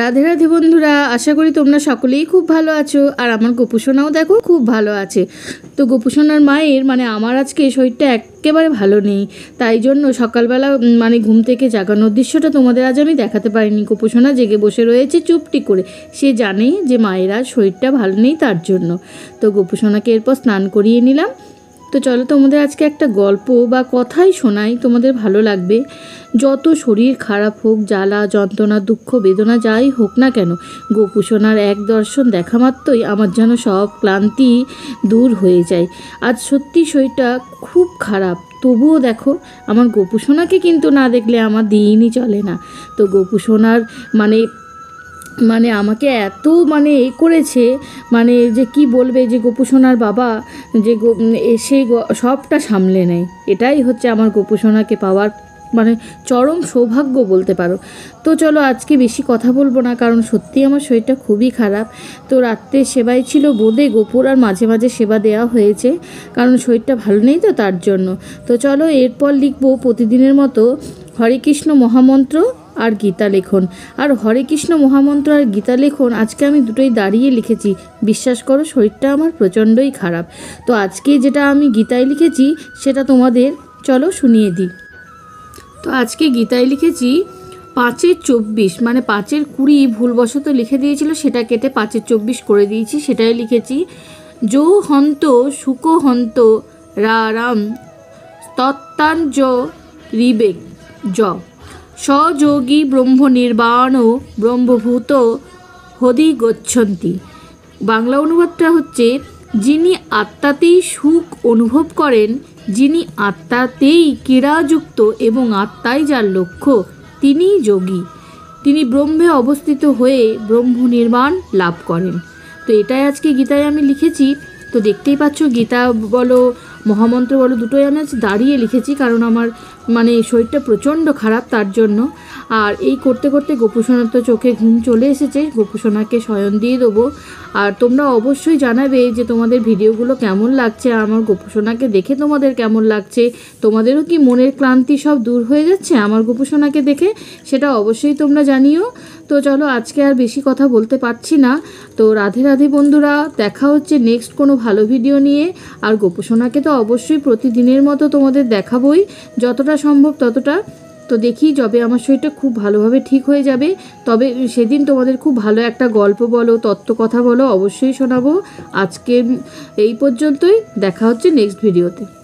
রাধে রাধে বন্ধুরা আশা করি তোমরা সকলেই খুব ভালো আছো আর আমার গোপুসোনাও দেখো খুব ভালো আছে তো গোপুসোনার মায়ের মানে আমার আজকে শরীরটা একেবারে ভালো নেই তাই জন্য সকালবেলা মানে ঘুম থেকে জাগানোর দৃশ্যটা তোমাদের আজ আমি দেখাতে পারিনি গোপুসোনা জেগে বসে রয়েছে চুপটি করে সে জানে যে মায়ের আজ শরীরটা ভালো নেই তার জন্য তো গোপুসোনাকে এরপর স্নান করিয়ে নিলাম তো চলো তোমাদের আজকে একটা গল্প বা কথাই শোনাই তোমাদের ভালো লাগবে যত শরীর খারাপ হোক জ্বালা যন্ত্রণা দুঃখ বেদনা যাই হোক না কেন গোপুষণার এক দর্শন দেখা মাত্রই আমার যেন সব ক্লান্তি দূর হয়ে যায় আজ সত্যি শরীরটা খুব খারাপ তবুও দেখো আমার গোপুসোনাকে কিন্তু না দেখলে আমার দিনই চলে না তো গোপুসোনার মানে মানে আমাকে এত মানে এ করেছে মানে যে কি বলবে যে গোপুসোনার বাবা যে এসে সবটা সামলে নেয় এটাই হচ্ছে আমার গোপুসোনাকে পাওয়ার মানে চরম সৌভাগ্য বলতে পারো তো চলো আজকে বেশি কথা বলবো না কারণ সত্যি আমার শরীরটা খুবই খারাপ তো রাত্রে সেবাই ছিল বোদে গোপুর আর মাঝে মাঝে সেবা দেওয়া হয়েছে কারণ শরীরটা ভালো নেই তো তার জন্য তো চলো এরপর লিখবো প্রতিদিনের মতো হরে কৃষ্ণ মহামন্ত্র আর গীতা লেখন আর হরে কৃষ্ণ মহামন্ত্র আর গীতা লেখন আজকে আমি দুটোই দাঁড়িয়ে লিখেছি বিশ্বাস করো শরীরটা আমার প্রচণ্ডই খারাপ তো আজকে যেটা আমি গীতায় লিখেছি সেটা তোমাদের চলো শুনিয়ে দিই তো আজকে গীতায় লিখেছি পাঁচের চব্বিশ মানে পাঁচের কুড়ি ভুলবশত লিখে দিয়েছিল সেটা কেটে পাঁচের চব্বিশ করে দিয়েছি সেটাই লিখেছি যৌ হন্ত সুক হন্ত রাম তত্তাঞ্জ রিবেক জ সযোগী ব্রহ্মনির্বাণ ব্রহ্মভূত হদি গচ্ছন্তি বাংলা অনুবাদটা হচ্ছে যিনি আত্মাতেই সুখ অনুভব করেন যিনি আত্মাতেই ক্রীড়াযুক্ত এবং আত্মাই যার লক্ষ্য তিনি যোগী তিনি ব্রহ্মে অবস্থিত হয়ে ব্রহ্ম নির্মাণ লাভ করেন তো এটাই আজকে গীতায় আমি লিখেছি তো দেখতেই পাচ্ছ গীতা বলো মহামন্ত্র বলো দুটোই আমি আজ দাঁড়িয়ে লিখেছি কারণ আমার মানে শরীরটা প্রচণ্ড খারাপ তার জন্য আর এই করতে করতে গোপুসোনার তো চোখে ঘুম চলে এসেছে গোপুসোনাকে শয়ন দিয়ে দেবো আর তোমরা অবশ্যই জানাবে যে তোমাদের ভিডিওগুলো কেমন লাগছে আর আমার গোপুসোনাকে দেখে তোমাদের কেমন লাগছে তোমাদেরও কি মনের ক্লান্তি সব দূর হয়ে যাচ্ছে আমার গোপুসোনাকে দেখে সেটা অবশ্যই তোমরা জানিও তো চলো আজকে আর বেশি কথা বলতে পারছি না তো রাধে রাধে বন্ধুরা দেখা হচ্ছে নেক্সট কোনো ভালো ভিডিও নিয়ে আর গোপুসোনাকে তো অবশ্যই প্রতিদিনের মতো তোমাদের দেখাবই যতটা সম্ভব ততটা তো দেখি যবে আমার শরীরটা খুব ভালোভাবে ঠিক হয়ে যাবে তবে সেদিন তোমাদের খুব ভালো একটা গল্প বলো তত্ত্ব কথা বলো অবশ্যই শোনাবো আজকে এই পর্যন্তই দেখা হচ্ছে নেক্সট ভিডিওতে